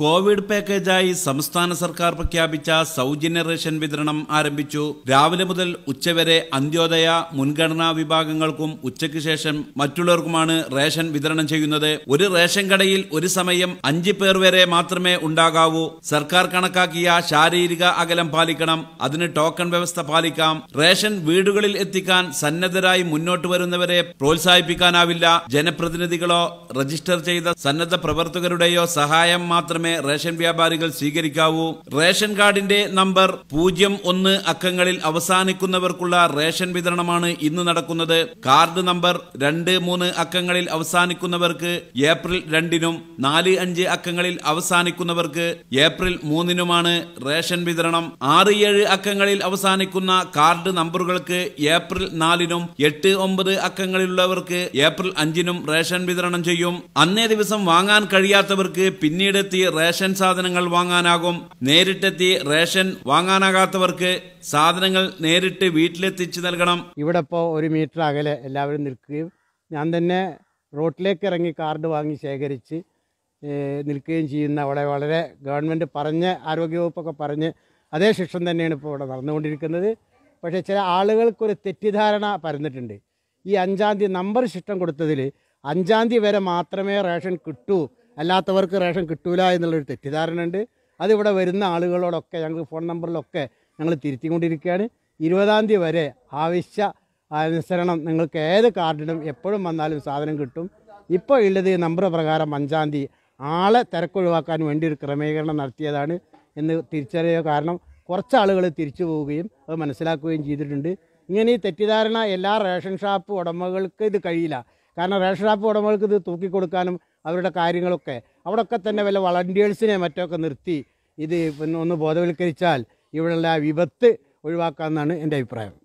Covid പാക്കേജായി സംസ്ഥാന സർക്കാർ പ്രഖ്യാപിച്ച സൗജന്യ റേഷൻ വിതരണം ആരംഭിച്ചു രാവിലെ മുതൽ ഉച്ചവരെ അന്ത്യോദയ മുൻഗണനാ വിഭാഗങ്ങൾക്കും ഉച്ചയ്ക്ക് ശേഷം മറ്റുള്ളവർക്കുമാണ് റേഷൻ വിതരണം ചെയ്യുന്നത് ഒരു റേഷൻ കടയിൽ ഒരു സമയം അഞ്ച് പേർ വരെ മാത്രമേ ഉണ്ടാകാവൂ സർക്കാർ കണക്കാക്കിയ ശാരീരിക അകലം പാലിക്കണം അതിന് ടോക്കൺ വ്യവസ്ഥ പാലിക്കാം റേഷൻ വീടുകളിൽ എത്തിക്കാൻ സന്നദ്ധരായി മുന്നോട്ട് വരുന്നവരെ പ്രോത്സാഹിപ്പിക്കാനാവില്ല ജനപ്രതിനിധികളോ രജിസ്റ്റർ ചെയ്ത സന്നദ്ധ പ്രവർത്തകരുടെയോ സഹായം മാത്രമേ മാത്രമേ റേഷൻ വ്യാപാരികൾ സ്വീകരിക്കാവൂ റേഷൻ കാർഡിന്റെ നമ്പർ പൂജ്യം ഒന്ന് അക്കങ്ങളിൽ അവസാനിക്കുന്നവർക്കുള്ള റേഷൻ വിതരണമാണ് ഇന്ന് നടക്കുന്നത് കാർഡ് നമ്പർ രണ്ട് മൂന്ന് അക്കങ്ങളിൽ അവസാനിക്കുന്നവർക്ക് ഏപ്രിൽ രണ്ടിനും നാല് അഞ്ച് അക്കങ്ങളിൽ അവസാനിക്കുന്നവർക്ക് ഏപ്രിൽ മൂന്നിനുമാണ് റേഷൻ വിതരണം ആറ് ഏഴ് അക്കങ്ങളിൽ അവസാനിക്കുന്ന കാർഡ് നമ്പറുകൾക്ക് ഏപ്രിൽ നാലിനും എട്ട് ഒമ്പത് അക്കങ്ങളിലുള്ളവർക്ക് ഏപ്രിൽ അഞ്ചിനും റേഷൻ വിതരണം ചെയ്യും അന്നേ ദിവസം വാങ്ങാൻ കഴിയാത്തവർക്ക് പിന്നീടെത്തി റേഷൻ സാധനങ്ങൾ വാങ്ങാനാകും നേരിട്ടെത്തി റേഷൻ വാങ്ങാനാകാത്തവർക്ക് സാധനങ്ങൾ നേരിട്ട് വീട്ടിലെത്തിച്ചു നൽകണം ഇവിടെ ഇപ്പോൾ ഒരു മീറ്റർ അകലെ എല്ലാവരും നിൽക്കുകയും ഞാൻ തന്നെ റോട്ടിലേക്ക് ഇറങ്ങി കാർഡ് വാങ്ങി ശേഖരിച്ച് നിൽക്കുകയും ചെയ്യുന്ന അവിടെ വളരെ ഗവൺമെൻറ് പറഞ്ഞ് ആരോഗ്യവകുപ്പൊക്കെ പറഞ്ഞ് അതേ ശിക്ഷം തന്നെയാണ് ഇപ്പോൾ ഇവിടെ നടന്നുകൊണ്ടിരിക്കുന്നത് പക്ഷേ ചില ആളുകൾക്കൊരു തെറ്റിദ്ധാരണ പരന്നിട്ടുണ്ട് ഈ അഞ്ചാം തീയതി നമ്പർ ശിക്ഷം കൊടുത്തതിൽ അഞ്ചാം തീയതി വരെ മാത്രമേ റേഷൻ കിട്ടൂ അല്ലാത്തവർക്ക് റേഷൻ കിട്ടൂല എന്നുള്ളൊരു തെറ്റിദ്ധാരണയുണ്ട് അതിവിടെ വരുന്ന ആളുകളോടൊക്കെ ഞങ്ങൾ ഫോൺ നമ്പറിലൊക്കെ ഞങ്ങൾ തിരുത്തിക്കൊണ്ടിരിക്കുകയാണ് ഇരുപതാം തീയതി വരെ ആവശ്യ അനുസരണം നിങ്ങൾക്ക് ഏത് കാർഡിനും എപ്പോഴും വന്നാലും സാധനം കിട്ടും ഇപ്പോൾ ഉള്ളത് നമ്പർ പ്രകാരം അഞ്ചാം തീയതി ആളെ തിരക്കൊഴിവാക്കാൻ വേണ്ടി ഒരു ക്രമീകരണം നടത്തിയതാണ് എന്ന് തിരിച്ചറിയ കാരണം കുറച്ച് ആളുകൾ തിരിച്ചു പോവുകയും അത് മനസ്സിലാക്കുകയും ചെയ്തിട്ടുണ്ട് ഇങ്ങനെ ഈ തെറ്റിദ്ധാരണ എല്ലാ റേഷൻ ഷാപ്പ് ഉടമകൾക്ക് ഇത് കഴിയില്ല കാരണം റേഷൻ ഷാപ്പ് ഉടമകൾക്ക് ഇത് തൂക്കിക്കൊടുക്കാനും അവരുടെ കാര്യങ്ങളൊക്കെ അവിടെയൊക്കെ തന്നെ വല്ല വളണ്ടിയേഴ്സിനെ മറ്റൊക്കെ നിർത്തി ഇത് ഒന്ന് ബോധവൽക്കരിച്ചാൽ ഇവിടെയുള്ള ആ വിപത്ത് ഒഴിവാക്കാമെന്നാണ് എൻ്റെ അഭിപ്രായം